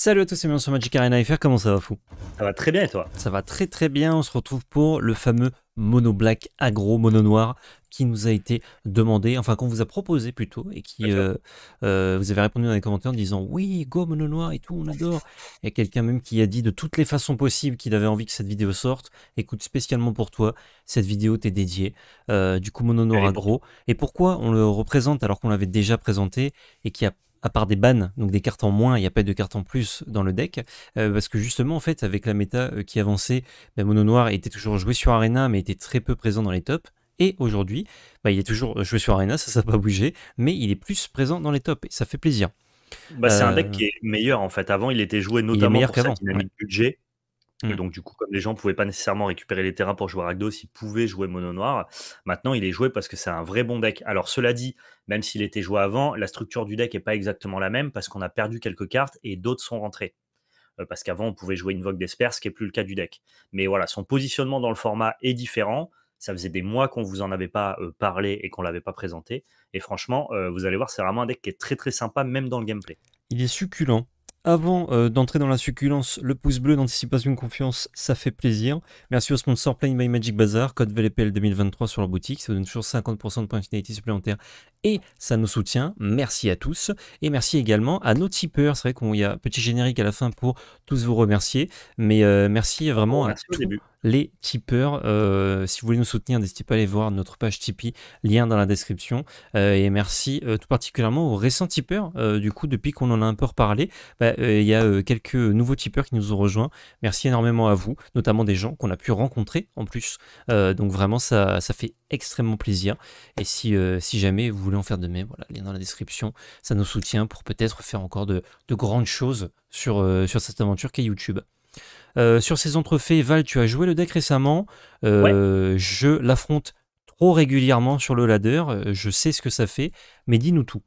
Salut à tous et bienvenue sur Magic Arena FR, comment ça va fou Ça va très bien et toi Ça va très très bien, on se retrouve pour le fameux mono black agro, mono noir qui nous a été demandé, enfin qu'on vous a proposé plutôt et qui euh, euh, vous avez répondu dans les commentaires en disant oui go mono noir et tout, on adore. Et quelqu'un même qui a dit de toutes les façons possibles qu'il avait envie que cette vidéo sorte, écoute spécialement pour toi, cette vidéo t'est dédiée, euh, du coup mono noir agro. Et pourquoi on le représente alors qu'on l'avait déjà présenté et qu'il a à part des bannes, donc des cartes en moins, il n'y a pas de cartes en plus dans le deck, euh, parce que justement, en fait, avec la méta euh, qui avançait, bah, Mono Noir était toujours joué sur Arena, mais était très peu présent dans les tops. Et aujourd'hui, bah, il est toujours joué sur Arena, ça, ne s'est pas bougé, mais il est plus présent dans les tops, et ça fait plaisir. Bah, c'est un deck euh. qui est meilleur en fait. Avant, il était joué notamment pour budget. Et mmh. donc, du coup, comme les gens ne pouvaient pas nécessairement récupérer les terrains pour jouer à s'ils ils pouvaient jouer mono noir. Maintenant, il est joué parce que c'est un vrai bon deck. Alors, cela dit, même s'il était joué avant, la structure du deck n'est pas exactement la même parce qu'on a perdu quelques cartes et d'autres sont rentrées. Euh, parce qu'avant, on pouvait jouer une Vogue d'Esper, ce qui n'est plus le cas du deck. Mais voilà, son positionnement dans le format est différent. Ça faisait des mois qu'on ne vous en avait pas euh, parlé et qu'on ne l'avait pas présenté. Et franchement, euh, vous allez voir, c'est vraiment un deck qui est très très sympa, même dans le gameplay. Il est succulent avant euh, d'entrer dans la succulence, le pouce bleu d'anticipation confiance, ça fait plaisir. Merci au sponsor Playing by Magic Bazaar, code VLPL 2023 sur leur boutique, ça donne toujours 50% de points de finalité supplémentaires et ça nous soutient. Merci à tous et merci également à nos tipeurs. C'est vrai qu'il y a un petit générique à la fin pour tous vous remercier, mais euh, merci vraiment oh, à merci tous les tipeurs. Euh, si vous voulez nous soutenir, n'hésitez pas à aller voir notre page Tipeee, lien dans la description. Euh, et merci euh, tout particulièrement aux récents tipeurs. du coup, depuis qu'on en a un peu reparlé, bah, il y a quelques nouveaux tipeurs qui nous ont rejoints. Merci énormément à vous, notamment des gens qu'on a pu rencontrer en plus. donc vraiment, ça, fait extrêmement plaisir. Et si, si jamais vous voulez en faire de même, voilà, lien dans la description, ça nous soutient pour peut-être faire encore de, grandes choses sur, sur cette aventure qu'est YouTube. Euh, sur ces entrefaits, Val, tu as joué le deck récemment. Euh, je l'affronte trop régulièrement sur le ladder. Euh, je sais ce que ça fait, mais dis-nous tout.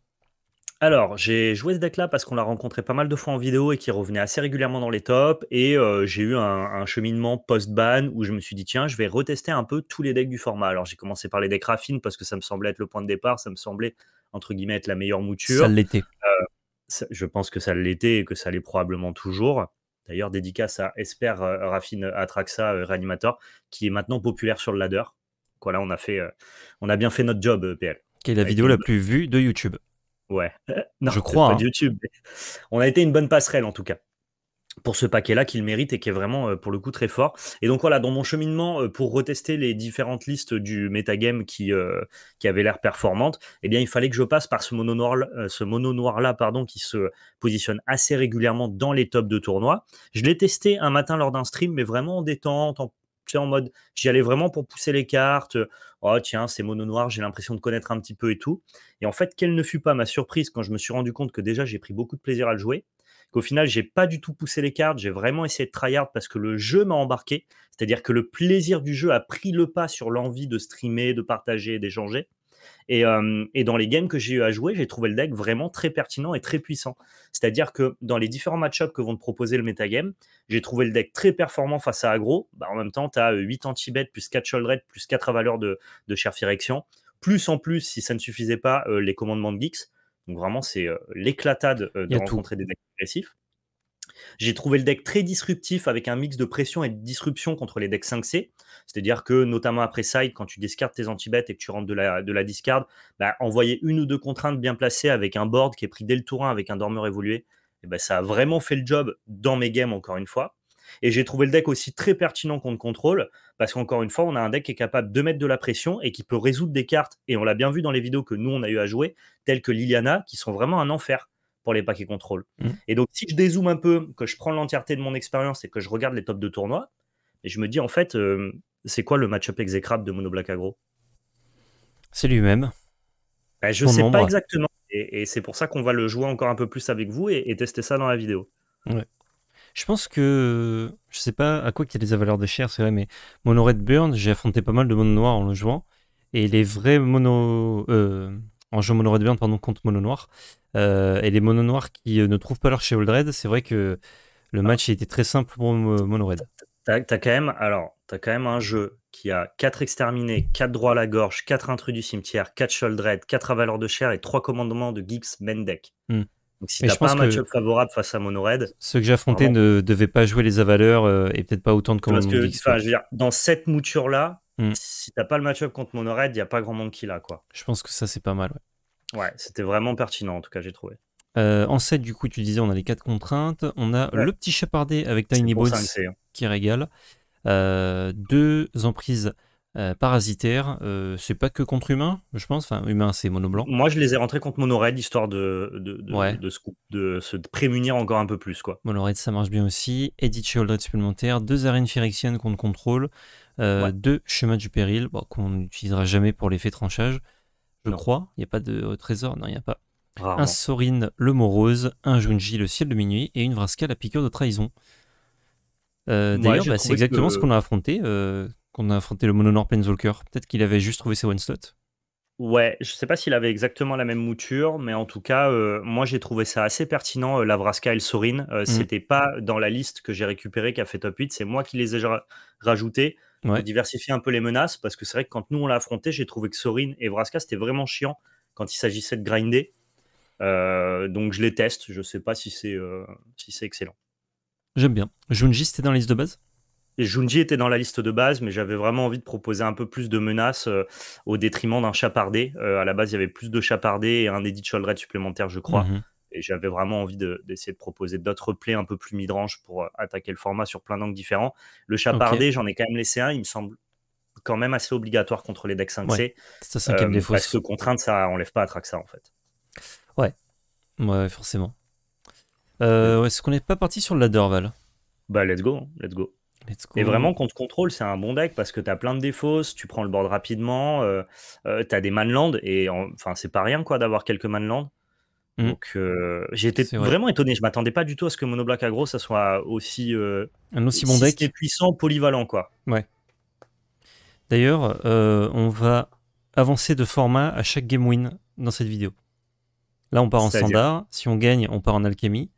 Alors, j'ai joué ce deck-là parce qu'on l'a rencontré pas mal de fois en vidéo et qui revenait assez régulièrement dans les tops. Et j'ai eu un, cheminement post-ban où je me suis dit, tiens, je vais retester un peu tous les decks du format. Alors, j'ai commencé par les decks raffines parce que ça me semblait être le point de départ, ça me semblait, entre guillemets, être la meilleure mouture. Ça l'était. je pense que ça l'était et que ça l'est probablement toujours. D'ailleurs, dédicace à Esper euh, Raffine euh, Atraxa, euh, Reanimator, qui est maintenant populaire sur le ladder. voilà, on a, fait, on a bien fait notre job, PL. Qui est la vidéo la plus vue de YouTube. Ouais. non, je crois. Hein. YouTube. On a été une bonne passerelle en tout cas pour ce paquet-là qu'il mérite et qui est vraiment euh, pour le coup très fort. Et donc voilà, dans mon cheminement euh, pour retester les différentes listes du metagame qui, euh, qui avaient l'air performante, eh bien il fallait que je passe par ce mono noir, ce mono là pardon, qui se positionne assez régulièrement dans les tops de tournoi. Je l'ai testé un matin lors d'un stream, mais vraiment en détente, en mode j'y allais vraiment pour pousser les cartes. Oh tiens, ces mono noir, j'ai l'impression de connaître un petit peu et tout. Et en fait, quelle ne fut pas ma surprise quand je me suis rendu compte que déjà j'ai pris beaucoup de plaisir à le jouer, qu'au final, j'ai pas du tout poussé les cartes, j'ai vraiment essayé de tryhard parce que le jeu m'a embarqué, c'est-à-dire que le plaisir du jeu a pris le pas sur l'envie de streamer, de partager, d'échanger. Et, euh, et, dans les games que j'ai eu à jouer, j'ai trouvé le deck vraiment très pertinent et très puissant. C'est-à-dire que dans les différents match-ups que vont te proposer le metagame, j'ai trouvé le deck très performant face à aggro. Bah, en même temps, tu as 8 euh, anti-bet plus 4 sholdred plus 4 valeur de, de direction Plus en plus, si ça ne suffisait pas, euh, les commandements de Geeks. Donc vraiment, c'est euh, l'éclatade euh, de rencontrer des decks agressifs. J'ai trouvé le deck très disruptif avec un mix de pression et de disruption contre les decks 5C. C'est-à-dire que, notamment après side, quand tu discardes tes anti-bêtes et que tu rentres de la, de la discard, bah, envoyer une ou deux contraintes bien placées avec un board qui est pris dès le tour 1 avec un dormeur évolué, et eh ben, ça a vraiment fait le job dans mes games, encore une fois. Et j'ai trouvé le deck aussi très pertinent contre contrôle, parce qu'encore une fois, on a un deck qui est capable de mettre de la pression et qui peut résoudre des cartes, et on l'a bien vu dans les vidéos que nous, on a eu à jouer, telles que Liliana, qui sont vraiment un enfer pour les paquets contrôle. Mmh. Et donc, si je dézoome un peu, que je prends l'entièreté de mon expérience et que je regarde les tops de tournoi, et je me dis, en fait, euh, c'est quoi le match-up exécrable de Mono Black Agro C'est lui-même. Bah, je ne sais pas exactement. Et, c'est pour ça qu'on va le jouer encore un peu plus avec vous et, tester ça dans la vidéo. Je pense que, je sais pas à quoi qu'il y a des avaleurs de chair, c'est vrai, mais Mono Red Burn, j'ai affronté pas mal de mono noirs en le jouant. Et les vrais mono. Euh, en jeu Mono Red Burn, pardon, contre Mono Noir. Euh, et les Mono Noirs qui euh, ne trouvent pas leur chez Old Red, c'est vrai que le ah. match était très simple pour Mono Red. T'as quand, même, alors, quand même un jeu qui a 4 exterminés, 4 droits à la gorge, 4 intrus du cimetière, 4 Sholdred, 4 avaleurs de chair et 3 commandements de Geeks Mendek. Hmm. Donc si t'as pas un match-up favorable face à Monored. Ceux que j'affrontais ne devaient pas jouer les avaleurs et euh, peut-être pas autant de commandes. Parce que, enfin, je dans cette mouture-là, hmm. si t'as pas le match-up contre Monored, il n'y a pas grand monde qui l'a, quoi. Je pense que ça, c'est pas mal, ouais. Ouais, c'était vraiment pertinent, en tout cas, j'ai trouvé. Euh, en 7, du coup, tu disais, on a les 4 contraintes. On a le petit chapardé avec Tiny Boss hein. qui régale. Euh, deux emprises euh, parasitaire, euh, c'est pas que contre humain, je pense. Enfin, humain, c'est mono blanc. Moi, je les ai rentrés contre mono histoire de, de, de, se prémunir encore un peu plus. quoi. Mono ça marche bien aussi. Edit Shieldred supplémentaire, deux arènes phyrexiennes contre contrôle, euh, deux chemins du péril, qu'on n'utilisera jamais pour l'effet tranchage, je crois. Il n'y a pas de trésor, non, il n'y a pas. Un Sorin, le morose, un Junji, le ciel de minuit, et une Vraska, la piqûre de trahison. D'ailleurs, bah, c'est exactement ce qu'on a affronté qu'on a affronté le Mononor Plainswalker. Peut-être qu'il avait juste trouvé ses one slots. Ouais, je sais pas s'il avait exactement la même mouture, mais en tout cas, euh, moi j'ai trouvé ça assez pertinent, la euh, Lavraska et le Sorin. Euh, mm. C'était pas dans la liste que j'ai récupérée qui a fait top 8, c'est moi qui les ai rajoutés pour diversifier un peu les menaces, parce que c'est vrai que quand nous on l'a affronté, j'ai trouvé que Sorin et Vraska c'était vraiment chiant quand il s'agissait de grinder. donc je les teste, je sais pas si c'est si excellent. J'aime bien. Junji, c'était dans la liste de base Junji était dans la liste de base, mais j'avais vraiment envie de proposer un peu plus de menaces euh, au détriment d'un chapardé. Euh, à la base, il y avait plus de chapardé et un de Choldred supplémentaire, je crois. Mhm. Et j'avais vraiment envie d'essayer de, proposer d'autres plays un peu plus midrange pour euh, attaquer le format sur plein d'angles différents. Le chapardé, j'en ai quand même laissé un, il me semble quand même assez obligatoire contre les decks 5C. Ouais, c'est cinquième défaut. Parce que contrainte, ça enlève pas à ça, en fait. Ouais, ouais, forcément. Est-ce qu'on n'est pas parti sur le ladder, Val Bah, let's go, hein. let's go et vraiment, contre contrôle, c'est un bon deck parce que tu as plein de défauts, tu prends le board rapidement, euh, euh, tu as des manland et enfin, c'est pas rien quoi d'avoir quelques manland. Mm. Donc euh, j'étais vraiment étonné, je m'attendais pas du tout à ce que monoblack agro ça soit aussi un aussi bon deck puissant, polyvalent quoi. Ouais. D'ailleurs, on va avancer de format à chaque game win dans cette vidéo. Là, on part en standard, si on gagne, on part en alchimie,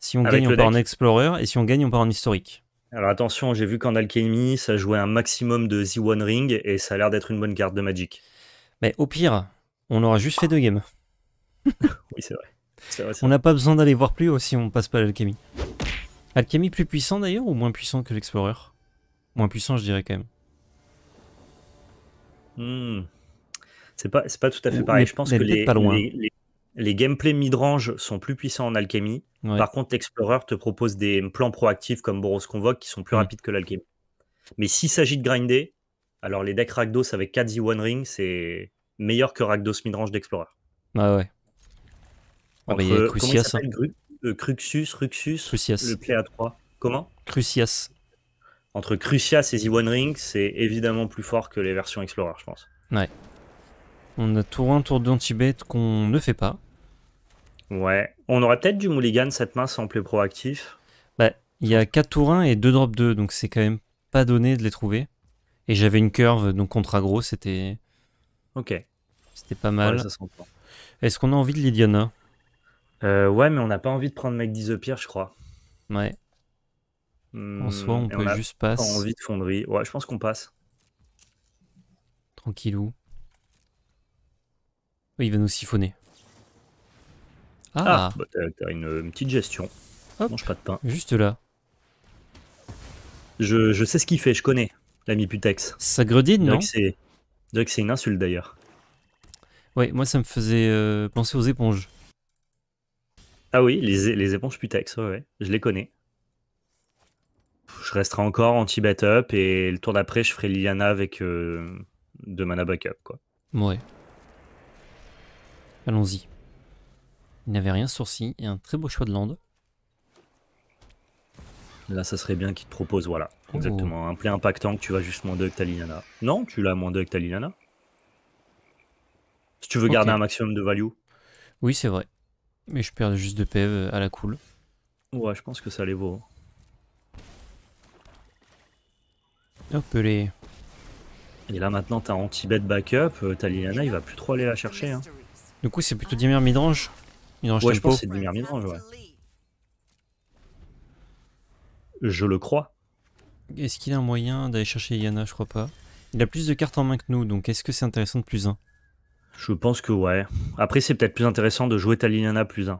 si on gagne, on part en explorer et si on gagne, on part en historique. Alors attention, j'ai vu qu'en alchimie, ça jouait un maximum de Z1 Ring et ça a l'air d'être une bonne carte de Magic. Mais au pire, on aura juste fait deux games. oui, c'est vrai. On n'a pas besoin d'aller voir plus haut si on passe pas l'alchimie. Alchimie plus puissant d'ailleurs ou moins puissant que l'explorer Moins puissant, je dirais quand même. Hmm. C'est pas, pas tout à fait pareil. je pense que pas loin. les, les gameplays midrange sont plus puissants en alchimie. Par contre, l'Explorer te propose des plans proactifs comme Boros Convoque qui sont plus mm. rapides que l'alchimie. Mais s'il s'agit de grinder, alors les decks ragdos avec 4 One Ring, c'est meilleur que ragdos midrange d'Explorer. Ah ouais, ouais. Ah, y a hein. euh, Cruxus, Ruxus, le Play à 3. Comment Crucias. Entre Crucias et Z One Ring, c'est évidemment plus fort que les versions Explorer, je pense. Ouais. On a tour 1, tour 2 anti qu'on ne fait pas. Ouais. On aurait peut-être du mulligan cette main sans plus proactif. Bah, il y a 4 tour 1 et 2 drop 2, donc c'est quand même pas donné de les trouver. Et j'avais une curve, donc contre aggro, c'était. Ok. C'était pas mal. Est-ce qu'on a envie de Lydiana euh, Ouais, mais on n'a pas envie de prendre mec 10 je crois. Ouais. en hmm, soi, on peut juste passer. envie de fonderie. Ouais, je pense qu'on passe. Tranquillou. Il va nous siphonner. Ah, ah bah, T'as une, petite gestion. Hop. Mange pas de pain. Juste là. Je, sais ce qu'il fait, je connais l'ami Putex. Ça gredine, non C'est que c'est une insulte d'ailleurs. Ouais, moi ça me faisait euh, penser aux éponges. Ah oui, les, les éponges Putex, ouais, ouais, je les connais. Je resterai encore anti up et le tour d'après, je ferai Liliana avec euh, de mana backup, quoi. Ouais. Allons-y. Il n'avait rien sourcil et un très beau choix de land. Là, ça serait bien qu'il te propose, voilà, oh. exactement, un play impactant que tu vas juste moins 2 avec ta Non, tu l'as moins 2 avec ta Si tu veux garder un maximum de value. Oui, c'est vrai. Mais je perds juste de PV e à la cool. Ouais, je pense que ça les vaut. Hop, les... Et là, maintenant, t'as anti-bet backup. Euh, ta Liliana, il va plus trop aller la chercher. Hein. Du coup, c'est plutôt Dimir Midrange. ouais, je pense que c'est Dimir Midrange, ouais. Je le crois. Est-ce qu'il a un moyen d'aller chercher Liliana Je crois pas. Il a plus de cartes en main que nous, donc est-ce que c'est intéressant de plus 1 Je pense que ouais. Après, c'est peut-être plus intéressant de jouer ta Liliana plus 1.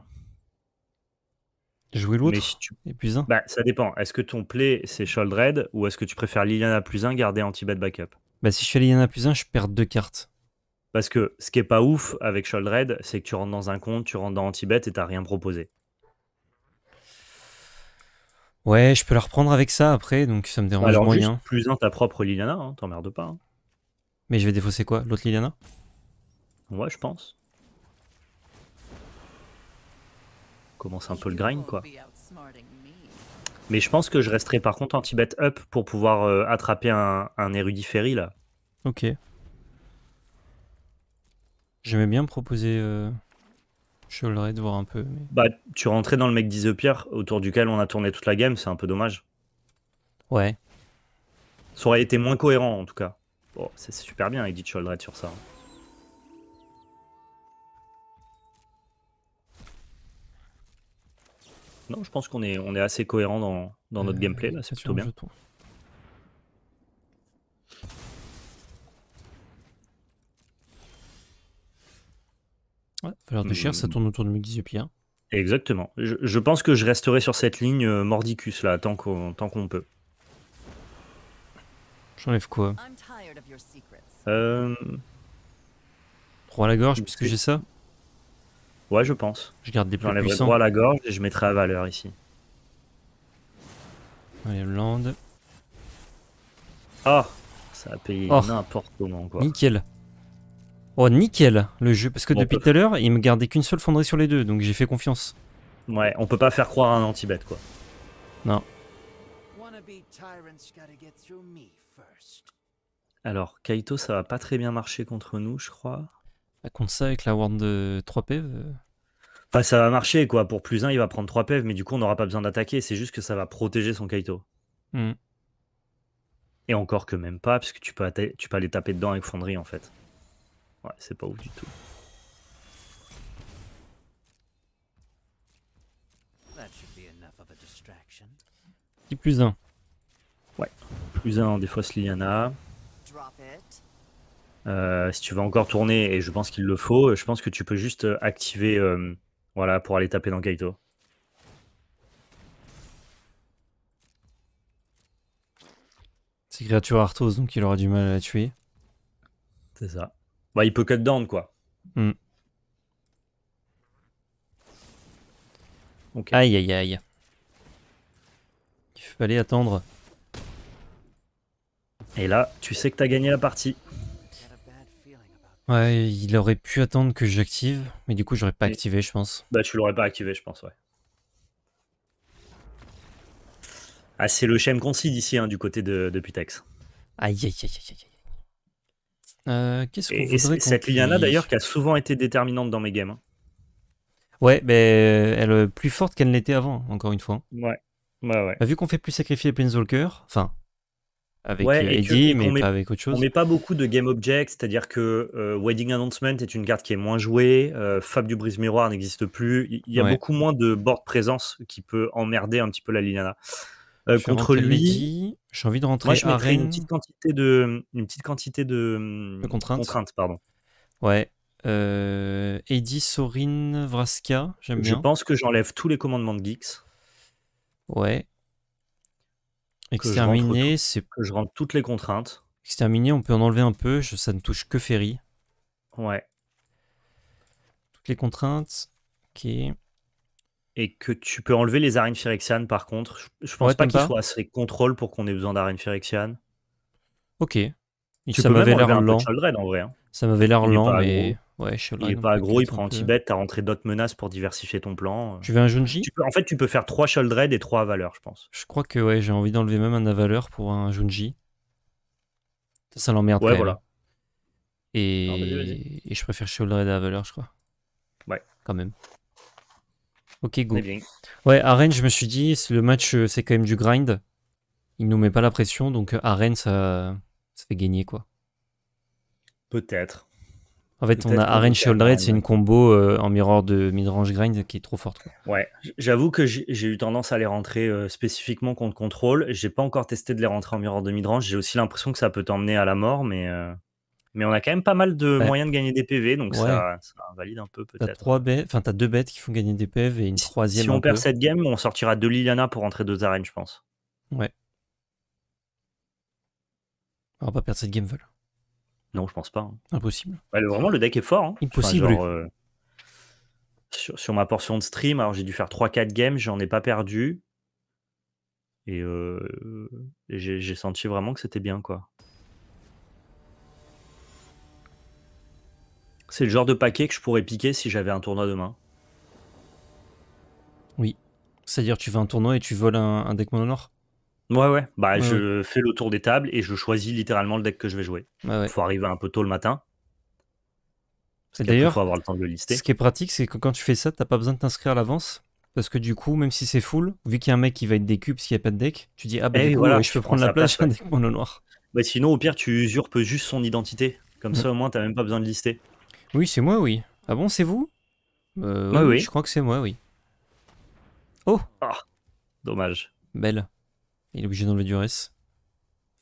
Jouer l'autre si tu... et plus 1 bah, Ça dépend. Est-ce que ton play, c'est Sholdred ou est-ce que tu préfères Liliana plus 1 garder anti-bet backup bah, Si je fais Liliana plus 1, je perds deux cartes. Parce que ce qui est pas ouf avec Sholdred, c'est que tu rentres dans un compte, tu rentres dans Antibet et t'as rien proposé. Ouais, je peux la reprendre avec ça après, donc ça me dérange Alors, moyen. plus un ta propre Liliana, hein, t'emmerdes pas. Hein. Mais je vais défausser quoi L'autre Liliana Ouais, je pense. Commence un peu le grind, quoi. Mais je pense que je resterai par contre Antibet up pour pouvoir euh, attraper un, un érudit ferry là. Ok. J'aimais bien proposer euh, de voir un peu. Mais... Bah, tu rentrais dans le mec d'Isopierre, autour duquel on a tourné toute la game, c'est un peu dommage. Ouais. Ça aurait été moins cohérent en tout cas. Bon, c'est super bien avec Ditch sur ça. Hein. Non, je pense qu'on est, on est assez cohérent dans, dans notre euh, gameplay là, c'est plutôt bien. valeur de ça mmh. tourne autour de Exactement. Je, pense que je resterai sur cette ligne euh, Mordicus là, tant qu'on tant qu'on peut. J'enlève quoi euh... à la gorge, puisque j'ai ça Ouais, je pense. Je garde des J'enlèverai 3 à la gorge et je mettrai à valeur ici. Allez, land. Ah Ça a payé oh. n'importe comment, quoi. Nickel Oh, nickel le jeu. Parce que depuis tout à l'heure, il me gardait qu'une seule fonderie sur les deux, donc j'ai fait confiance. Ouais, on peut pas faire croire à un anti bête quoi. Non. Alors, Kaito, ça va pas très bien marcher contre nous, je crois. À ah, contre ça, avec la ward de 3 PV Enfin, ça va marcher, quoi. Pour plus 1, il va prendre 3 PV, mais du coup, on n'aura pas besoin d'attaquer. C'est juste que ça va protéger son Kaito. Hmm. Et encore que même pas, parce que tu peux, tu peux aller taper dedans avec Fonderie, en fait. Ouais, c'est pas ouf du tout. plus un. Ouais, plus un des fois Sliana. Euh, si tu veux encore tourner, et je pense qu'il le faut, je pense que tu peux juste activer euh, voilà, pour aller taper dans Kaito. C'est créature Arthos, donc il aura du mal à la tuer. C'est ça bah, il peut cut down, quoi. Mm. Aïe, aïe, aïe. Il fallait attendre. Et là, tu sais que t'as gagné la partie. Ouais, il aurait pu attendre que j'active, mais du coup, j'aurais pas activé, je pense. Bah, tu l'aurais pas activé, je pense, ouais. Ah, c'est le Shem Concede ici, hein, du côté de, de Aïe, aïe, aïe, aïe, aïe. Euh, et, cette Liliana d'ailleurs, qui a souvent été déterminante dans mes games. Hein. Ouais, mais euh, elle est plus forte qu'elle l'était avant, encore une fois. Hein. Ouais. Bah, vu qu'on fait plus sacrifier Planeswalker, enfin, avec euh, Eddie, mais pas avec autre chose. On met pas beaucoup de game objects, c'est-à-dire que Wedding Announcement est une carte qui est moins jouée, Fab du brise miroir n'existe plus, il y, a beaucoup moins de board présence qui peut emmerder un petit peu la Liliana. Euh, contre lui. J'ai envie de rentrer Une petite quantité de, une petite quantité de, contraintes. pardon. Ouais. Euh, Eddie, Sorin, Vraska, j'aime bien. Je pense que j'enlève tous les commandements de Geeks. Ouais. Exterminer, c'est. Que je rentre toutes les contraintes. Exterminer, on peut en enlever un peu, ça ne touche que Ferry. Ouais. Toutes les contraintes. Ok et que tu peux enlever les Arènes Phyrexian par contre. Je, pense pas qu'il soit assez contrôle pour qu'on ait besoin d'Arènes Phyrexian. Ok. Hein. ça m'avait l'air lent. Ça m'avait l'air lent, mais. Ouais, il est pas aggro, il prend anti-bet, t'as rentré d'autres menaces pour diversifier ton plan. Euh. Tu veux un Junji En fait, tu peux faire 3 Sholdred et 3 Avaleur, je pense. Je crois que ouais, j'ai envie d'enlever même un Avaleur pour un Junji. Ça, ça l'emmerde. Ouais, voilà. Et... je préfère Sholdred à Avaleur, je crois. Ouais. Quand même. Ok, go. Ouais, à je me suis dit, le match, euh, c'est quand même du grind. Il nous met pas la pression, donc euh, à ça, fait gagner, quoi. Peut-être. En fait, on a Arène chez c'est une combo euh, en miroir de midrange grind qui est trop forte. Ouais, j'avoue que j'ai eu tendance à les rentrer spécifiquement contre contrôle. J'ai pas encore testé de les rentrer en miroir de midrange. J'ai aussi l'impression que ça peut t'emmener à la mort, mais mais on a quand même pas mal de moyens de gagner des PV, donc ça, valide un peu peut-être. T'as enfin t'as deux bêtes qui font gagner des PV et une troisième. Si on perd cette game, on sortira de Liliana pour rentrer deux arènes, je pense. Ouais. On va pas perdre cette game, Val. Non, je pense pas. Hein. Impossible. vraiment, le deck est fort. Hein. Impossible. Euh, sur, ma portion de stream, alors j'ai dû faire 3-4 games, j'en ai pas perdu. Et, euh, et j'ai senti vraiment que c'était bien, quoi. C'est le genre de paquet que je pourrais piquer si j'avais un tournoi demain. Oui. C'est-à-dire tu vas un tournoi et tu voles un, deck noir Ouais, ouais. Bah, je fais le tour des tables et je choisis littéralement le deck que je vais jouer. Il faut arriver un peu tôt le matin. D'ailleurs, faut avoir le temps de lister. Ce qui est pratique, c'est que quand tu fais ça, t'as pas besoin de t'inscrire à l'avance. Parce que du coup, même si c'est full, vu qu'il y a un mec qui va être des cubes qu'il n'y a pas de deck, tu dis Ah bah, eh, voilà, je peux prendre la place, d'un deck mono noir. Bah, sinon, au pire, tu usurpes juste son identité. Comme mm. ça, au moins, t'as même pas besoin de lister. Oui, c'est moi, oui. Ah bon, c'est vous euh, ah oui. Je crois que c'est moi, oui. Oh ah, Dommage. Belle. Il est obligé d'enlever du reste.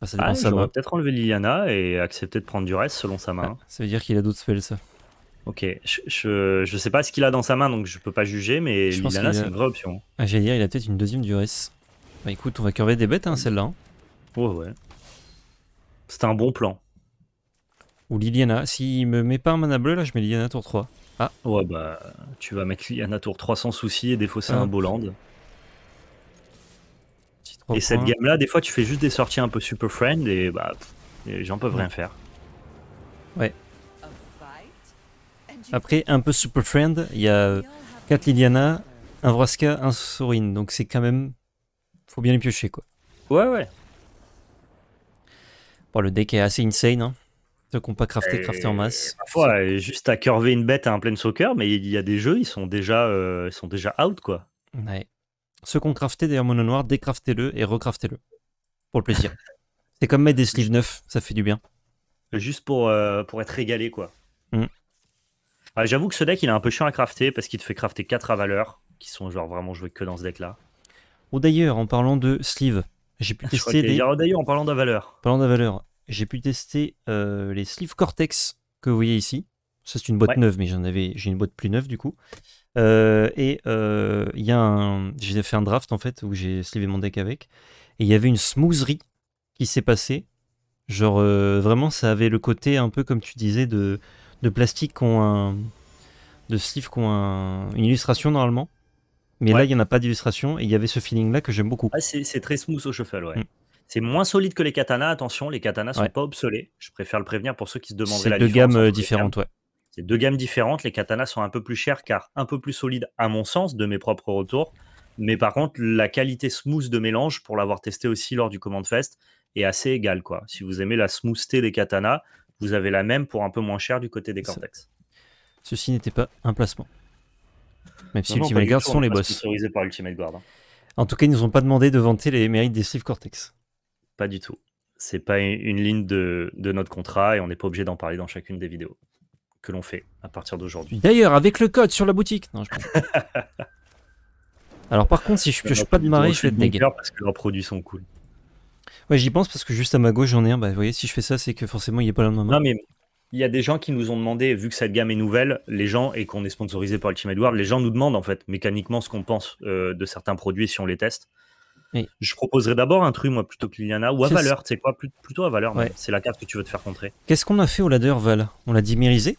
Enfin, ça dépend ah, peut-être enlever Liliana et accepter de prendre du reste selon sa main. ça veut dire qu'il a d'autres spells, ça. Ok, je, je, sais pas ce qu'il a dans sa main, donc je peux pas juger, mais Liliana, c'est une vraie option. Ah, j'allais dire, il a peut-être une deuxième duresse. Bah écoute, on va curver des bêtes, hein, celle-là. Hein. Ouais, ouais. C'était un bon plan. Ou Liliana. S'il me met pas un mana bleu, là, je mets Liliana tour 3. Ah. Ouais, bah, tu vas mettre Liliana tour 3 sans souci et défausser ah. un Boland. Et cette gamme-là, des fois, tu fais juste des sorties un peu super friend et bah, les gens peuvent rien faire. Ouais. Après, un peu super friend, il y a 4 Liliana, un Vraska, un Sorin. Donc c'est quand même. Faut bien les piocher, quoi. Ouais, ouais. Bon, le deck est assez insane. Hein. Ceux qui n'ont pas crafté, crafté en masse. Parfois, euh, juste à curver une bête à un plein soccer, mais il y a des jeux, ils sont déjà, euh, sont déjà out, quoi. Ceux qui ont crafté d'ailleurs mono noir, décraftez-le et recraftez-le. Pour le plaisir. C'est comme mettre des sleeves neufs, ça fait du bien. Juste pour, euh, pour être régalé, quoi. Mm. Ah, j'avoue que ce deck, il est un peu chiant à crafter parce qu'il te fait crafter 4 valeur qui sont genre vraiment joués que dans ce deck-là. Ou oh, d'ailleurs, en parlant de sleeves, j'ai pu ah, tester des... Oh, d'ailleurs, en parlant d'avaleur. parlant d'avaleur, j'ai pu tester euh, les sleeves Cortex que vous voyez ici. Ça, c'est une boîte neuve, mais j'en avais, j'ai une boîte plus neuve du coup. Euh, et euh, il y j'ai fait un draft en fait où j'ai sleevé mon deck avec, et il y avait une smootherie qui s'est passée. Genre vraiment, ça avait le côté un peu comme tu disais de, de plastique qu'on de sleeves qui ont une illustration normalement. Mais là, il n'y en a pas d'illustration et il y avait ce feeling là que j'aime beaucoup. Ah, c'est très smooth au cheval ouais. Mm. C'est moins solide que les katanas. Attention, les katanas sont pas obsolètes. Je préfère le prévenir pour ceux qui se demandaient. la deux euh, Gammes différentes, ouais. C'est deux gammes différentes. Les katanas sont un peu plus chers car un peu plus solides, à mon sens, de mes propres retours. Mais par contre, la qualité smooth de mélange, pour l'avoir testé aussi lors du Command Fest, est assez égale. Quoi. Si vous aimez la smoothité des katanas, vous avez la même pour un peu moins cher du côté des Cortex. Ceci n'était pas un placement. Même si hein, Ultimate Guard sont les boss. Par En tout cas, ils nous ont pas demandé de vanter les mérites des Steve Cortex. Pas du tout. C'est pas une ligne de, notre contrat et on n'est pas obligé d'en parler dans chacune des vidéos que l'on fait à partir d'aujourd'hui. D'ailleurs, avec le code sur la boutique. Non, je Alors par contre, si je ne pioche pas de marée, je vais être Parce que leurs produits sont cool. Ouais, j'y pense parce que juste à ma gauche, j'en ai un. Bah, vous voyez, si je fais ça, c'est que forcément, il n'y a pas le Non, mais il y a des gens qui nous ont demandé, vu que cette gamme est nouvelle, les gens, et qu'on est sponsorisé par Ultimate War, les gens nous demandent en fait mécaniquement ce qu'on pense euh, de certains produits si on les teste. Je proposerais d'abord un truc, moi, plutôt que Liliana, ou à valeur, tu sais quoi, plutôt à valeur, c'est la carte que tu veux te faire contrer. Qu'est-ce qu'on a fait au ladder Val On l'a dimérisé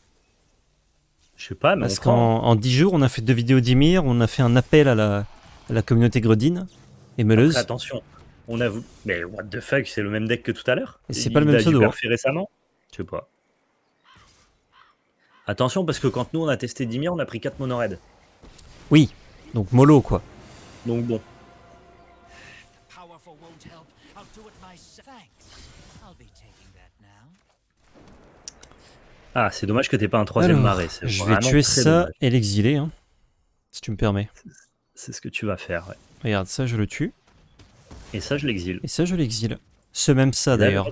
Je sais pas, mais. Parce qu'en 10 jours, on a fait deux vidéos d'Imir, on a fait un appel à la, communauté gredine et meuleuse. attention, on a. Mais what the fuck, c'est le même deck que tout à l'heure Et c'est pas le même pseudo. Il a fait récemment Je sais pas. Attention, parce que quand nous on a testé Dimir, on a pris 4 monorades Oui, donc mollo quoi. Donc bon, Ah, c'est dommage que t'aies pas un troisième Alors, Je vais tuer ça et l'exiler, hein, si tu me permets. C'est ce que tu vas faire, ouais. Regarde, ça je le tue. Et ça je l'exile. Et ça je l'exile. Ce même ça d'ailleurs.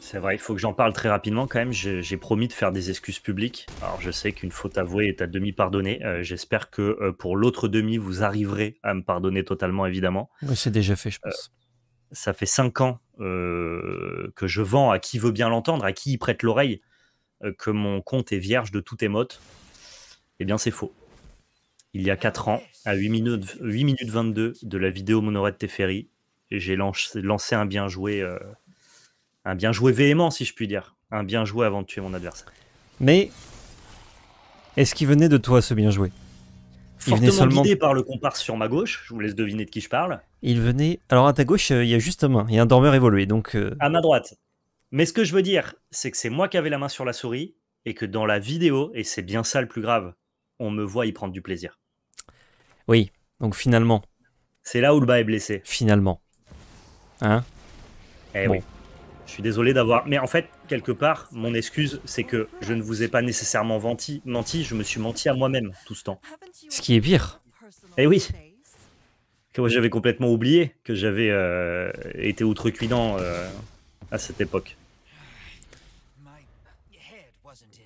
C'est vrai, il faut que j'en parle très rapidement quand même. J'ai promis de faire des excuses publiques. Alors je sais qu'une faute avouée est à demi pardonnée. Euh, j'espère que euh, pour l'autre demi, vous arriverez à me pardonner totalement, évidemment. Oui, c'est déjà fait, je pense. Euh, ça fait cinq ans euh, que je vends à qui veut bien l'entendre, à qui prête l'oreille, euh, que mon compte est vierge de toute émote, eh bien c'est faux. Il y a 4 ans, à 8 minutes, 8 minutes 22 de la vidéo monorail de Teferi, j'ai lancé un bien joué, euh, un bien joué véhément, si je puis dire, un bien joué avant de tuer mon adversaire. Mais est-ce qu'il venait de toi ce bien joué Fortement seulement... guidé par le comparse sur ma gauche, je vous laisse deviner de qui je parle. Il venait. Alors à ta gauche, euh, il y a juste un Il y un dormeur évolué. Donc, euh, À ma droite. Mais ce que je veux dire, c'est que c'est moi qui avais la main sur la souris et que dans la vidéo, et c'est bien ça le plus grave, on me voit y prendre du plaisir. Oui, donc finalement. C'est là où le bas est blessé. Finalement. Hein Eh oui. Je suis désolé d'avoir. Mais en fait, quelque part, mon excuse, c'est que je ne vous ai pas nécessairement menti, menti je me suis menti à moi-même tout ce temps. Ce qui est pire. Eh oui, que j'avais complètement oublié que j'avais euh, été outrecuidant euh, à cette époque.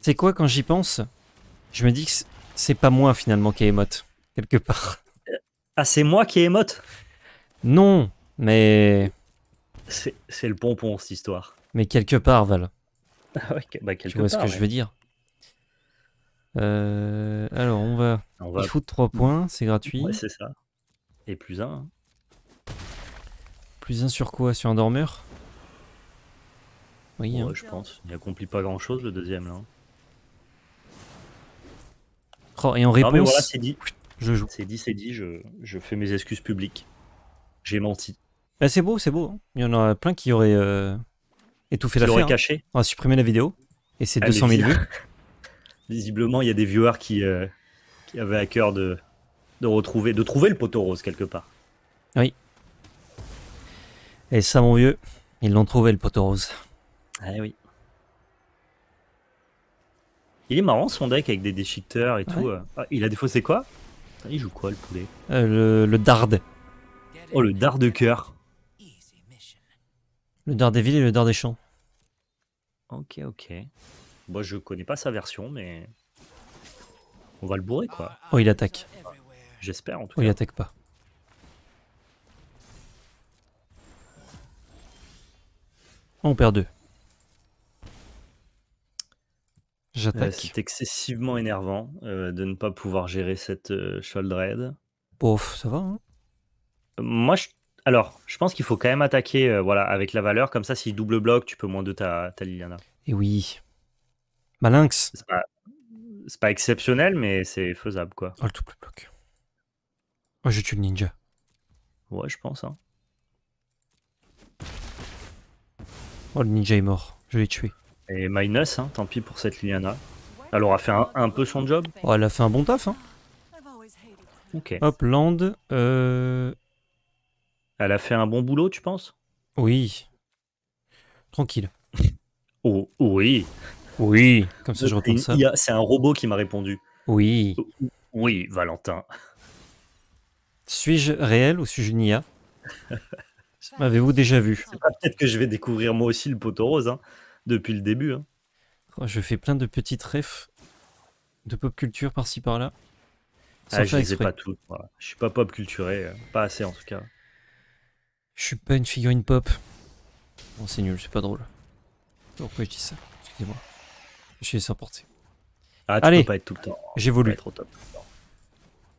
C'est quoi quand j'y pense Je me dis que c'est pas moi finalement qui émote, quelque part. Euh, ah, c'est moi qui émote Non, mais. C'est le pompon cette histoire. Mais quelque part, Val. Ah bah quelque tu vois ce que je veux dire Alors, on va. On va... Il faut 3 points, c'est gratuit. Ouais, c'est ça. Et plus un, hein. Plus un sur quoi Sur un dormeur Oui. Hein. je pense. Il accomplit pas grand chose le deuxième là. Hein. Oh, et on réponse. voilà, c'est dit. Je joue. C'est dit, c'est dit, je, fais mes excuses publiques. J'ai menti. Bah, c'est beau, c'est beau. Il y en a plein qui auraient euh, étouffé la l'affaire. On a supprimé la vidéo. Et c'est 200 000 vues. Visiblement, il y a des viewers qui, euh, qui avaient à cœur de, de retrouver, de trouver le poteau rose quelque part. Oui. Et ça, mon vieux, ils l'ont trouvé le poteau rose. Ah oui. Il est marrant son deck avec des déchiqueteurs et ah tout. Euh. Ah, il a défaussé quoi ah, Il joue quoi le poulet euh, le, le, dard. Oh, le dard de cœur. Le dard des villes et le dard des champs. Ok, ok. Moi, je connais pas sa version, mais on va le bourrer quoi. Oh, il attaque. J'espère en tout cas. Oui, attaque pas. Oh, on perd deux. J'attaque. Euh, c'est excessivement énervant euh, de ne pas pouvoir gérer cette euh, shoulder ça va. Hein. Euh, moi, je... alors, je pense qu'il faut quand même attaquer voilà, avec la valeur. Comme ça, s'il double bloc, tu peux moins de ta, ta Liliana. Et eh oui. Malinx. C'est pas... pas, exceptionnel, mais c'est faisable. quoi. Oh, le double bloc. Oh, je tue le ninja. Ouais, je pense. Hein. Oh, le ninja est mort. Je l'ai tué. Et Minus, hein, tant pis pour cette Liliana. Elle aura fait un, peu son job. Oh, elle a fait un bon taf. Hein. Ok. Hop, land. Euh. Elle a fait un bon boulot, tu penses Oui. Tranquille. Oh, oui. Oui. Comme ça, je retourne ça. C'est un robot qui m'a répondu. Oui. Oui, Valentin. Suis-je réel ou suis-je une IA M'avez-vous déjà vu Peut-être que je vais découvrir moi aussi le poteau rose hein, depuis le début. Hein. Oh, je fais plein de petites refs de pop culture par-ci par-là. Ah, je les ai pas tout, Voilà. Je suis pas pop culturé, euh, pas assez en tout cas. Je suis pas une figurine pop. Bon, c'est nul, c'est pas drôle. Pourquoi je dis ça Excusez-moi. Je suis laissé tu Allez, pas être tout le temps. J'évolue.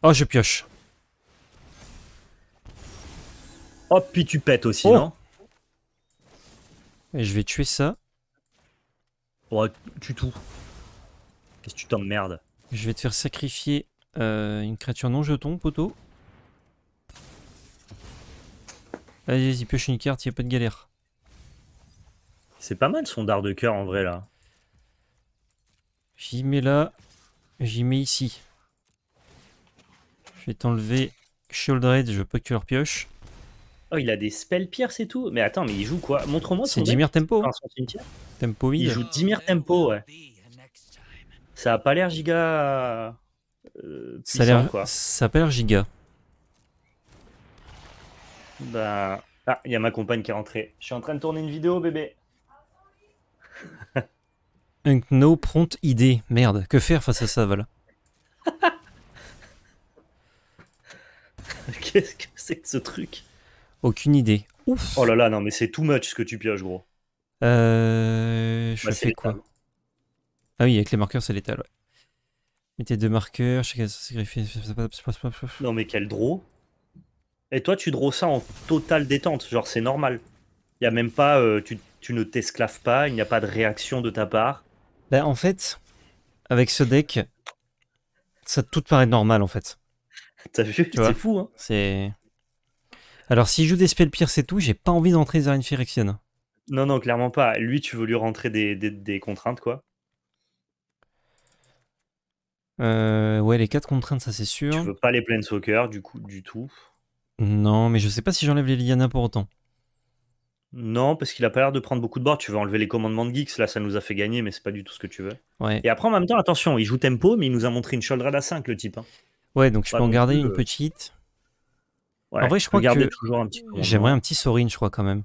Oh, je pioche. Oh, puis tu pètes aussi, oh. non Et je vais tuer ça. Oh, tu tout. Qu'est-ce que tu t'emmerdes Je vais te faire sacrifier euh, une créature non jeton, poteau. Allez, vas-y, pioche une carte, il a pas de galère. C'est pas mal son dard de cœur en vrai là. J'y mets là, j'y mets ici. Je vais t'enlever Shieldred, je veux pas que tu leur pioches. Oh, il a des spells pierce et tout. Mais attends, mais il joue quoi Montre-moi son. C'est Dimir Tempo. tempo Il joue Dimir Tempo, ouais. Ça a pas l'air giga. Euh, ça a quoi. Ça a pas l'air giga. Bah. Ah, il y a ma compagne qui est rentrée. Je suis en train de tourner une vidéo, bébé. Un no prompt idée. Merde, que faire face à ça, Val Qu'est-ce que c'est que ce truc aucune idée. Ouf. Oh là là, non, mais c'est too much ce que tu pioches, gros. Euh, je bah, fais quoi Ah oui, avec les marqueurs, c'est létal. Ouais. Mettez deux marqueurs, chacun sacrifie. Non, mais quel draw Et toi, tu draws ça en totale détente. Genre, c'est normal. Il a même pas. Euh, tu, ne t'esclaves pas, il n'y a pas de réaction de ta part. Bah, en fait, avec ce deck, ça tout paraît normal en fait. T'as vu C'est fou, hein C'est. Alors, s'il joue des pire c'est tout, j'ai pas envie d'entrer une Phyrexian. Non, non, clairement pas. Lui, tu veux lui rentrer des, contraintes, quoi. Euh, ouais, les quatre contraintes, ça c'est sûr. Tu veux pas les soccer du coup, du tout. Non, mais je sais pas si j'enlève les Liana pour autant. Non, parce qu'il a pas l'air de prendre beaucoup de bords. Tu veux enlever les commandements de Geeks, là ça nous a fait gagner, mais c'est pas du tout ce que tu veux. Ouais. Et après, en même temps, attention, il joue tempo, mais il nous a montré une Sholdred à 5, le type. Hein. Ouais, donc je peux en garder une euh, petite en vrai, je crois que toujours J'aimerais un petit Sorin, je crois quand même.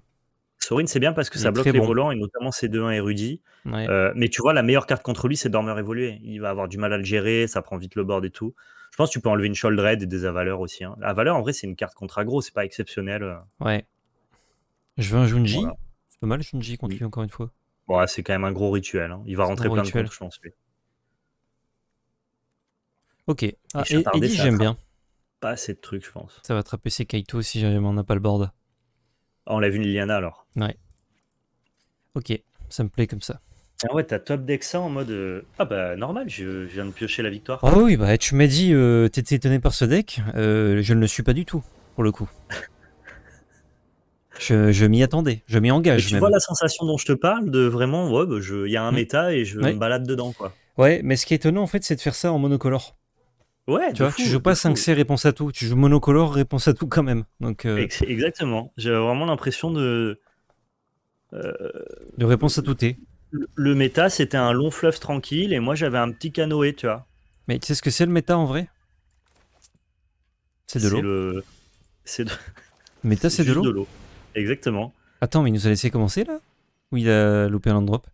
Sorin, c'est bien parce que ça bloque les volants et notamment ses 2-1 érudits. Euh, mais tu vois, la meilleure carte contre lui, c'est Dormeur évolué. Il va avoir du mal à le gérer, ça prend vite le board et tout. Je pense que tu peux enlever une Sholdred et des Avaleurs aussi. Hein. Avaleur, en vrai, c'est une carte contre agro, c'est pas exceptionnel. Euh. Ouais. Je veux un Junji. C'est pas mal, Junji contre lui, encore une fois. Ouais, c'est quand même un gros rituel. Hein. Il va rentrer plein de je pense. Ok. Ah, et, et j'aime bien pas assez de trucs, je pense. Ça va attraper ses Kaito si jamais on n'a pas le board. Enlève ah, on l'a vu alors. Ouais. Ok, ça me plaît comme ça. Ah ouais, t'as top deck ça en mode. Euh, ah bah normal, je, viens de piocher la victoire. Ah oui, bah tu m'as dit, euh, t'étais étonné par ce deck. Euh, je ne le suis pas du tout, pour le coup. je, m'y attendais, je m'y engage. tu vois la sensation dont je te parle de vraiment, ouais, bah, il y a un mm. méta et je me balade dedans, quoi. Ouais, mais ce qui est étonnant en fait, c'est de faire ça en monocolore. Ouais, tu vois, tu joues pas 5C réponse à tout, tu joues monocolore réponse à tout quand même. Donc, euh, Exactement, j'avais vraiment l'impression de. Euh, de réponse à tout est. Le, méta, c'était un long fleuve tranquille et moi j'avais un petit canoë, tu vois. Mais tu sais ce que c'est le méta en vrai C'est de l'eau. Le... C'est de... Le méta, c'est de l'eau Exactement. Attends, mais il nous a laissé commencer là Ou il a loupé un drop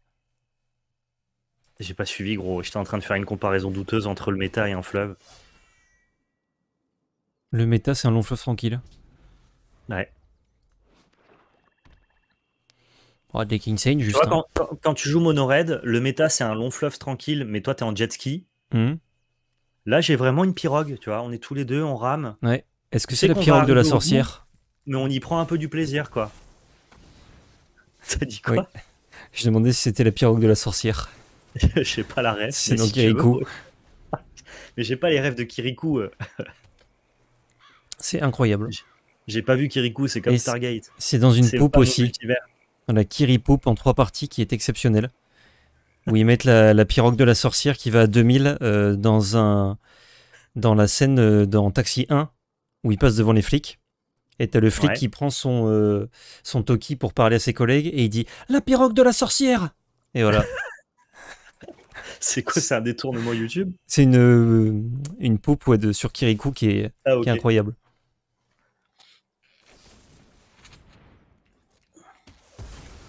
J'ai pas suivi, gros. J'étais en train de faire une comparaison douteuse entre le méta et un fleuve. Le méta, c'est un long fleuve tranquille. Ouais. Oh, des juste. Hein. quand, tu joues Monoraid, le méta, c'est un long fleuve tranquille, mais toi, t'es en jet ski. Hmm. Là, j'ai vraiment une pirogue, tu vois. On est tous les deux, en rame. Ouais. Est-ce que c'est la pirogue de la sorcière Mais on y prend un peu du plaisir, quoi. Ça dit quoi Je demandais si c'était la pirogue de la sorcière. Je sais pas la rêve. C'est Kiriku. mais j'ai pas les rêves de Kirikou. Euh. C'est incroyable. J'ai pas vu Kirikou, c'est comme Stargate. C'est dans une poupe aussi. La Kiripoupe en trois parties qui est exceptionnelle. Où ils mettent la, pirogue de la sorcière qui va à 2000 euh, dans, un, dans la scène euh, dans Taxi 1 où il passe devant les flics. Et t'as le flic qui prend son, euh, son toki pour parler à ses collègues et il dit La pirogue de la sorcière Et voilà. c'est quoi C'est un détournement YouTube C'est une, une poupe de, sur Kirikou qui est ah, incroyable.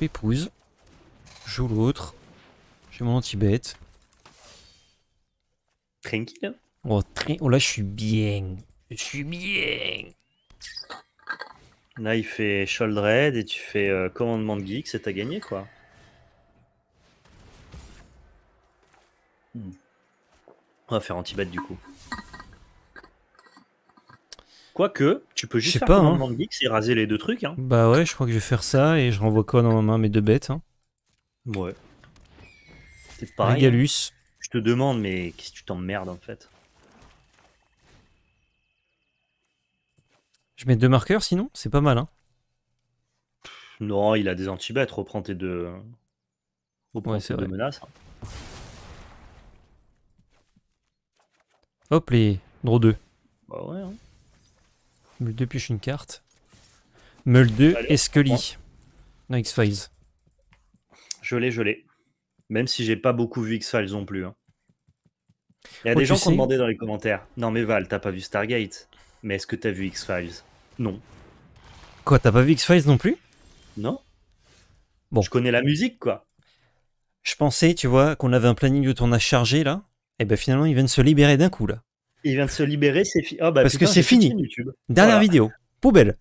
Épouse, Joue l'autre. J'ai mon anti-bête. Tranquille. Hein. Oh, oh, là, je suis bien. Je suis bien. Là, il fait raid et tu fais euh, Commandement Geek, c'est t'as gagné quoi. Hmm. On va faire anti-bête du coup. Quoique, tu peux juste faire pas, hein. et raser les deux trucs. Hein. Bah ouais, je crois que je vais faire ça et je renvoie quoi dans ma main mes deux bêtes. Hein. Ouais. C'est pareil. Régalus. Hein. Je te demande, mais qu'est-ce que tu t'emmerdes en fait Je mets deux marqueurs sinon, c'est pas mal. Hein. Non, il a des anti-bêtes, reprends tes deux. Euh, reprends ouais, tes deux menaces. Hop les, draw 2. Bah ouais. Hein. Meule 2 pioche une carte. Meule 2 Esqueli. X-Files. Je l'ai, je l'ai. Même si j'ai pas beaucoup vu X-Files non plus. Hein. Il y a oh, des gens qui ont demandé dans les commentaires Non, mais Val, t'as pas vu Stargate Mais est-ce que t'as vu X-Files Non. Quoi, t'as pas vu X-Files non plus Non. Bon. Je connais la musique, quoi. Je pensais, tu vois, qu'on avait un planning de tournage chargé là. Et eh ben finalement, ils viennent se libérer d'un coup là. Il vient de se libérer, c'est fini. Oh, bah, Parce que c'est fini. Dernière vidéo. Poubelle.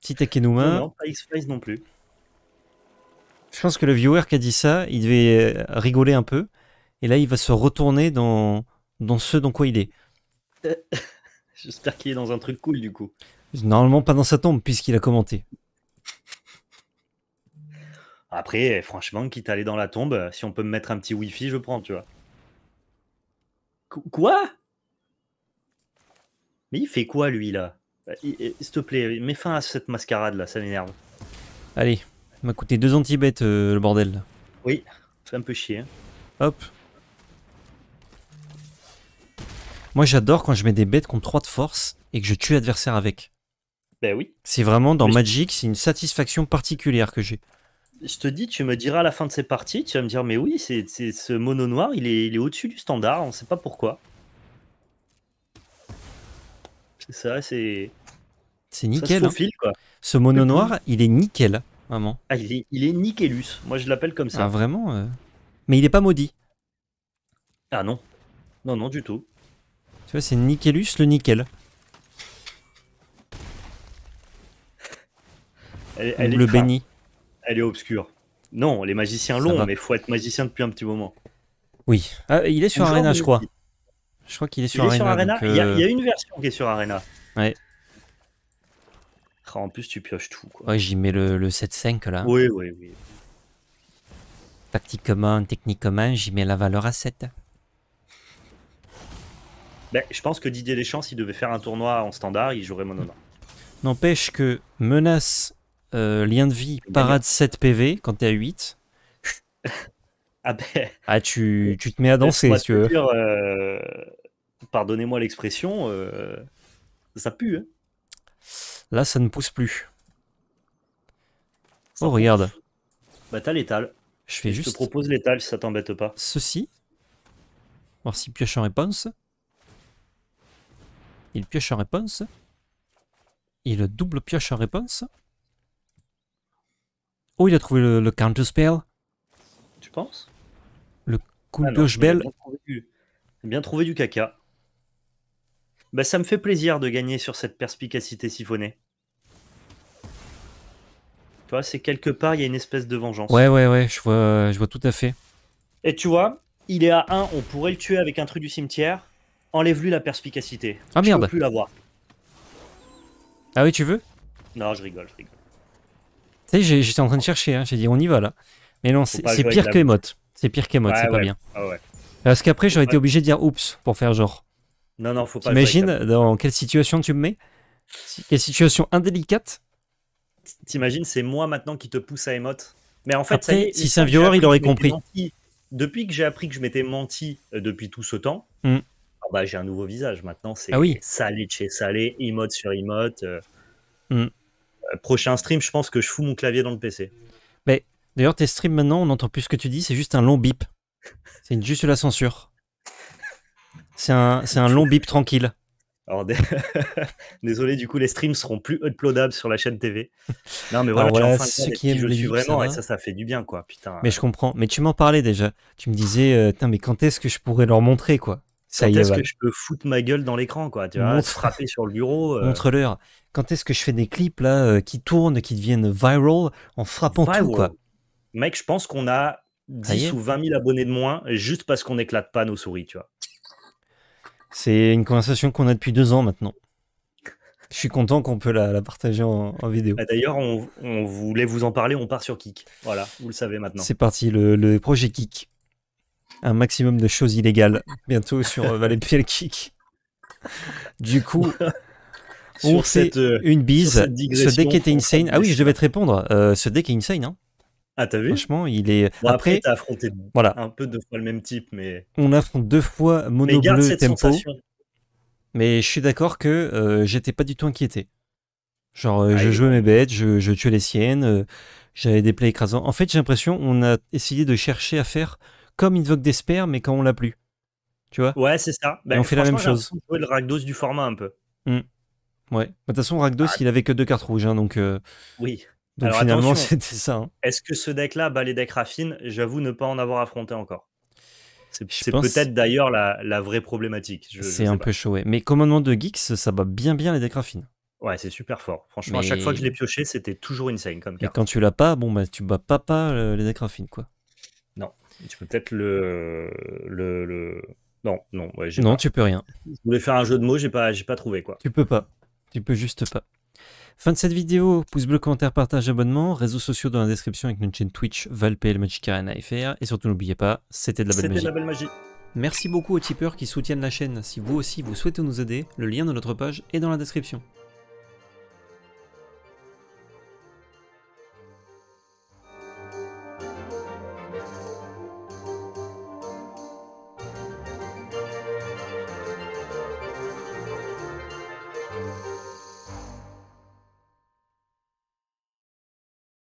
Petit Akenuma. Non, pas x non plus. Je pense que le viewer qui a dit ça, il devait euh, rigoler un peu. Et là, il va se retourner dans, dans ce dans quoi il est. J'espère qu'il est dans un truc cool du coup. Normalement, pas dans sa tombe, puisqu'il a commenté. Après, franchement, quitte à aller dans la tombe, si on peut me mettre un petit wifi, je prends, tu vois quoi Mais il fait quoi, lui, là bah, S'il te plaît, mets fin à cette mascarade, là, ça m'énerve. Allez, m'a coûté deux anti-bêtes, euh, le bordel. Oui, c'est un peu chier. Hein. Hop. Moi, j'adore quand je mets des bêtes contre trois 3 de force et que je tue l'adversaire avec. Ben oui. C'est vraiment dans Magic, c'est une satisfaction particulière que j'ai je te dis, tu me diras à la fin de ces parties, tu vas me dire, mais oui, c'est, ce mono noir, il est, il est au-dessus du standard, on ne sait pas pourquoi. C'est ça, c'est. C'est nickel. Hein. Ce mono mmh. noir, il est nickel, vraiment. Ah, il est, nickelus. Moi, je l'appelle comme ça. Ah, vraiment euh. Mais il n'est pas maudit. Ah non. Non, non, du tout. Tu vois, c'est nickelus le nickel. le béni. Elle est obscure. Non, les magiciens l'ont, mais faut être magicien depuis un petit moment. Oui. Ah, il est sur Arena, je crois. Je crois qu'il est sur il Arena. Il, y a, euh, une version qui est sur Arena. Ouais. Oh, en plus, tu pioches tout. Ouais, j'y mets le, 7-5 là. Oui, oui, oui. Tactiquement, techniquement, j'y mets la valeur à 7. Ben, je pense que Didier Deschamps, s'il devait faire un tournoi en standard, il jouerait Monona. N'empêche que menace euh, lien de vie, bah, parade 7 PV quand t'es à 8. ah, ben. ah tu, te mets à danser si tu euh, Pardonnez-moi l'expression, euh, ça pue. Hein. Là, ça ne pousse plus. oh, regarde. Bah, t'as l'étal. Je te propose l'étal si ça t'embête pas. Ceci. Voir si pioche en réponse. Il pioche en réponse. Il double pioche en réponse. Oh, il a trouvé le, counter-spell. Tu penses Le counterspell ah bien, bien trouvé du caca. Bah, ça me fait plaisir de gagner sur cette perspicacité siphonnée. Tu vois, c'est quelque part, il y a une espèce de vengeance. Ouais, ouais, ouais, je vois, je vois tout à fait. Et tu vois, il est à 1, on pourrait le tuer avec un truc du cimetière. Enlève-lui la perspicacité. Ah je merde. Peux plus l'avoir. Ah oui, tu veux Non, je rigole, je rigole. Tu sais, j'étais en train de chercher, hein. j'ai dit on y va là. Mais non, c'est pire que Emote. C'est pire qu'Emote, c'est pas bien. Ah Parce qu'après, j'aurais été obligé de dire oups pour faire genre. Non, non, faut pas. T'imagines dans quelle situation tu me mets Quelle situation indélicate T'imagines, c'est moi maintenant qui te pousse à Emote. Mais en fait, si c'est un viewer, il aurait compris. Depuis que j'ai appris que je m'étais menti euh, depuis tout ce temps, hmm. ah bah, j'ai un nouveau visage maintenant. C'est ah oui. salé chez salé, emote sur emote. Euh, hmm. Euh, prochain stream, je pense que je fous mon clavier dans le PC. Mais d'ailleurs, tes streams maintenant, on n'entend plus ce que tu dis, c'est juste un long bip. C'est juste la censure. C'est un, long bip tranquille. désolé, du coup, les streams seront plus uploadables sur la chaîne TV. Non, mais ah voilà, enfin qui est je suis vraiment, ça, et ça, ça fait du bien, quoi, Mais je comprends. Mais tu m'en parlais déjà. Tu me disais, euh, mais quand est-ce que je pourrais leur montrer, quoi quand est-ce que je peux foutre ma gueule dans l'écran, quoi Tu vois, frapper sur le bureau. Euh. Quand est-ce que je fais des clips là euh, qui tournent, qui deviennent viral en frappant tout, quoi Mec, je pense qu'on a 10 ou 20 000 abonnés de moins juste parce qu'on n'éclate pas nos souris, tu vois. C'est une conversation qu'on a depuis deux ans maintenant. Je suis content qu'on peut la, partager en, vidéo. Bah, d'ailleurs, on, voulait vous en parler, on part sur Kik. Voilà, vous le savez maintenant. C'est parti, le, le projet Kik un maximum de choses illégales bientôt sur euh, Valet Kick. Du coup, on fait euh, une bise. Ce deck était insane. Ah oui, je devais te répondre. Euh, ce deck est insane. Hein. Ah, t'as vu Franchement, il est. après, t'as affronté voilà. un peu deux fois le même type, mais. On affronte deux fois Mono Bleu Tempo. Mais je suis d'accord que j'étais pas du tout inquiété. Genre, je jouais mes bêtes, je, je tuais les siennes, j'avais des plays écrasants. En fait, j'ai l'impression on a essayé de chercher à faire comme Invoke Despair, mais quand on l'a plus. Tu vois Ouais, c'est ça. on ben, fait la même chose. On le Rakdos du format un peu. Hmm. Ouais. Bah, de toute façon, ragdos ah. il avait que deux cartes rouges, hein, donc. Euh, oui. Donc finalement, c'était ça. Hein. Est-ce que ce deck-là bat les decks raffines J'avoue ne pas en avoir affronté encore. C'est peut-être d'ailleurs la, vraie problématique. C'est un peu choué. Mais commandement de Geeks, ça bat bien bien les decks raffines. Ouais, c'est super fort. Franchement, à chaque fois que je l'ai pioché, c'était toujours insane comme Et quand tu l'as pas, bon, bah, tu bats pas, pas euh, les decks raffines quoi. Tu peux peut-être le, le, Non, non, Non, tu peux rien. Je voulais faire un jeu de mots, j'ai pas, pas trouvé quoi. Tu peux pas. Tu peux juste pas. Fin de cette vidéo, pouce bleu, commentaire, partage, abonnement, réseaux sociaux dans la description avec notre chaîne Twitch, Valpel, Magic Et surtout, n'oubliez pas, c'était de la belle magie. C'était de la belle magie. Merci beaucoup aux tipeurs qui soutiennent la chaîne. Si vous aussi vous souhaitez nous aider, le lien de notre page est dans la description.